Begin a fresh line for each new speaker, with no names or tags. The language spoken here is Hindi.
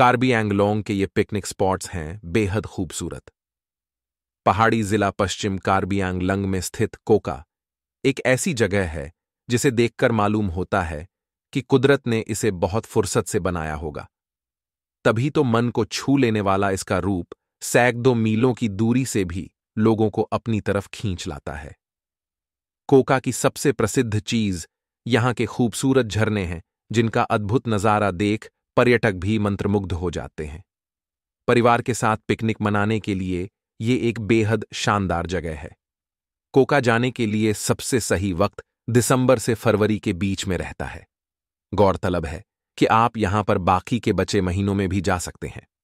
कार्बी एंगलोंग के ये पिकनिक स्पॉट्स हैं बेहद खूबसूरत पहाड़ी जिला पश्चिम कार्बी एंगलंग में स्थित कोका एक ऐसी जगह है जिसे देखकर मालूम होता है कि कुदरत ने इसे बहुत फुर्सत से बनाया होगा तभी तो मन को छू लेने वाला इसका रूप दो मीलों की दूरी से भी लोगों को अपनी तरफ खींच लाता है कोका की सबसे प्रसिद्ध चीज यहां के खूबसूरत झरने हैं जिनका अद्भुत नजारा देख पर्यटक भी मंत्रमुग्ध हो जाते हैं परिवार के साथ पिकनिक मनाने के लिए ये एक बेहद शानदार जगह है कोका जाने के लिए सबसे सही वक्त दिसंबर से फरवरी के बीच में रहता है गौरतलब है कि आप यहां पर बाकी के बचे महीनों में भी जा सकते हैं